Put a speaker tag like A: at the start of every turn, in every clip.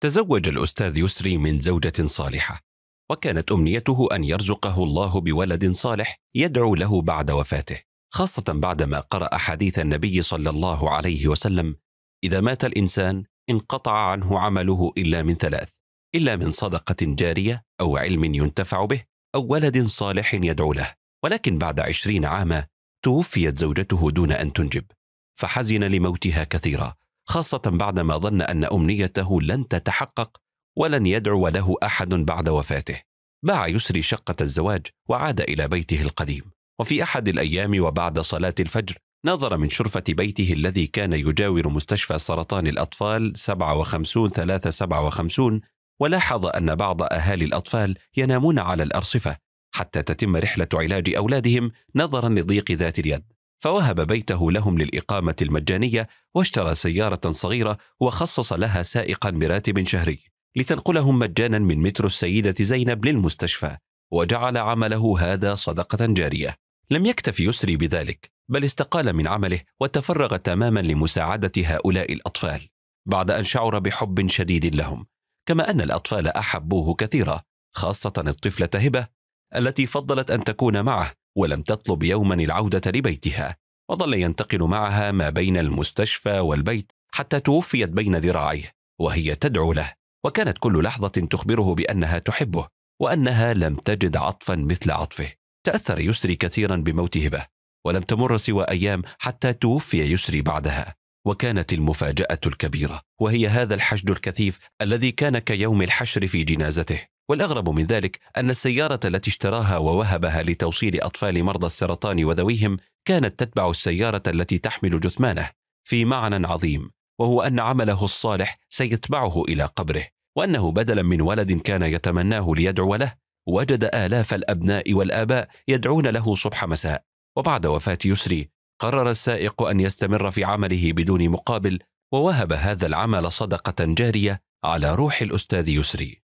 A: تزوج الأستاذ يسري من زوجة صالحة وكانت أمنيته أن يرزقه الله بولد صالح يدعو له بعد وفاته خاصة بعدما قرأ حديث النبي صلى الله عليه وسلم إذا مات الإنسان انقطع عنه عمله إلا من ثلاث إلا من صدقة جارية أو علم ينتفع به أو ولد صالح يدعو له ولكن بعد عشرين عاما توفيت زوجته دون أن تنجب فحزن لموتها كثيرا خاصة بعدما ظن أن أمنيته لن تتحقق ولن يدعو له أحد بعد وفاته. باع يسري شقة الزواج وعاد إلى بيته القديم، وفي أحد الأيام وبعد صلاة الفجر نظر من شرفة بيته الذي كان يجاور مستشفى سرطان الأطفال 57 357 ولاحظ أن بعض أهالي الأطفال ينامون على الأرصفة حتى تتم رحلة علاج أولادهم نظرا لضيق ذات اليد فوهب بيته لهم للإقامة المجانية واشترى سيارة صغيرة وخصص لها سائقا براتب شهري لتنقلهم مجانا من مترو السيدة زينب للمستشفى وجعل عمله هذا صدقة جارية لم يكتف يسري بذلك بل استقال من عمله وتفرغ تماما لمساعدة هؤلاء الأطفال بعد أن شعر بحب شديد لهم كما أن الأطفال أحبوه كثيرا خاصة الطفلة هبة التي فضلت أن تكون معه ولم تطلب يوما العودة لبيتها وظل ينتقل معها ما بين المستشفى والبيت حتى توفيت بين ذراعيه وهي تدعو له وكانت كل لحظة تخبره بأنها تحبه وأنها لم تجد عطفا مثل عطفه تأثر يسري كثيرا بموت هبة ولم تمر سوى أيام حتى توفي يسري بعدها وكانت المفاجأة الكبيرة وهي هذا الحشد الكثيف الذي كان كيوم الحشر في جنازته والأغرب من ذلك أن السيارة التي اشتراها ووهبها لتوصيل أطفال مرضى السرطان وذويهم كانت تتبع السيارة التي تحمل جثمانه في معنى عظيم وهو أن عمله الصالح سيتبعه إلى قبره وأنه بدلا من ولد كان يتمناه ليدعو له وجد آلاف الأبناء والآباء يدعون له صبح مساء وبعد وفاة يسري قرر السائق أن يستمر في عمله بدون مقابل ووهب هذا العمل صدقة جارية على روح الأستاذ يسري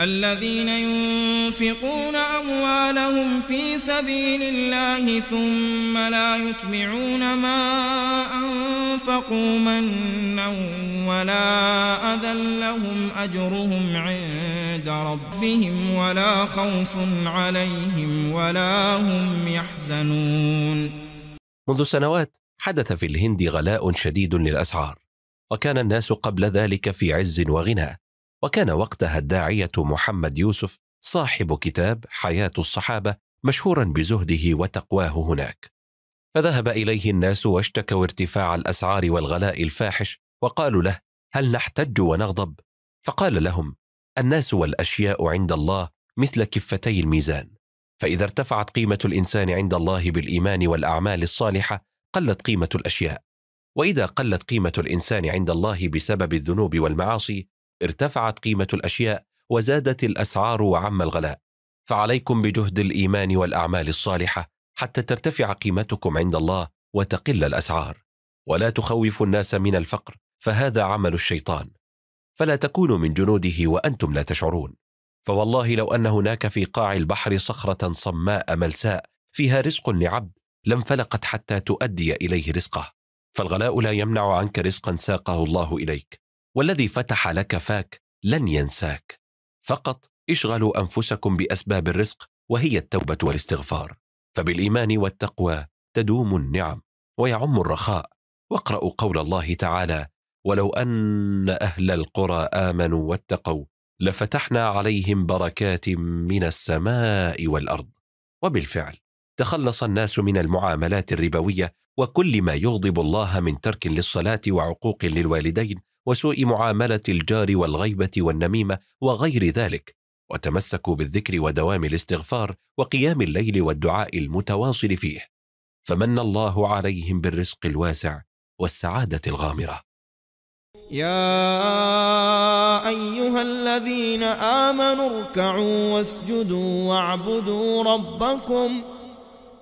B: الذين ينفقون أموالهم في سبيل الله ثم لا يتبعون ما أنفقوا منا ولا أذى لهم أجرهم عند ربهم
A: ولا خوف عليهم ولا هم يحزنون منذ سنوات حدث في الهند غلاء شديد للأسعار وكان الناس قبل ذلك في عز وغنى وكان وقتها الداعية محمد يوسف صاحب كتاب حياة الصحابة مشهورا بزهده وتقواه هناك. فذهب إليه الناس واشتكوا ارتفاع الأسعار والغلاء الفاحش وقالوا له: هل نحتج ونغضب؟ فقال لهم: الناس والأشياء عند الله مثل كفتي الميزان، فإذا ارتفعت قيمة الإنسان عند الله بالإيمان والأعمال الصالحة قلت قيمة الأشياء، وإذا قلت قيمة الإنسان عند الله بسبب الذنوب والمعاصي ارتفعت قيمة الأشياء وزادت الأسعار وعم الغلاء فعليكم بجهد الإيمان والأعمال الصالحة حتى ترتفع قيمتكم عند الله وتقل الأسعار ولا تخوفوا الناس من الفقر فهذا عمل الشيطان فلا تكونوا من جنوده وأنتم لا تشعرون فوالله لو أن هناك في قاع البحر صخرة صماء ملساء فيها رزق لعبد لانفلقت حتى تؤدي إليه رزقه فالغلاء لا يمنع عنك رزقا ساقه الله إليك والذي فتح لك فاك لن ينساك فقط اشغلوا انفسكم باسباب الرزق وهي التوبه والاستغفار فبالايمان والتقوى تدوم النعم ويعم الرخاء واقرأوا قول الله تعالى ولو أن أهل القرى آمنوا واتقوا لفتحنا عليهم بركات من السماء والأرض وبالفعل تخلص الناس من المعاملات الربوية وكل ما يغضب الله من ترك للصلاة وعقوق للوالدين وسوء معامله الجار والغيبه والنميمه وغير ذلك وتمسكوا بالذكر ودوام الاستغفار وقيام الليل والدعاء المتواصل فيه فمن الله عليهم بالرزق الواسع والسعاده الغامره
B: يا ايها الذين امنوا اركعوا واسجدوا واعبدوا ربكم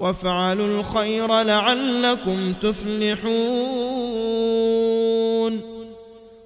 B: وافعلوا الخير لعلكم تفلحون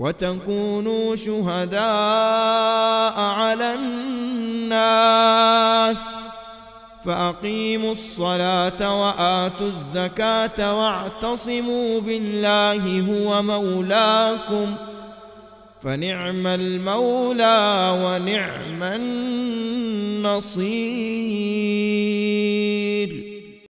B: وتكونوا شهداء على الناس فأقيموا الصلاة وآتوا الزكاة واعتصموا بالله هو مولاكم فنعم المولى ونعم النصير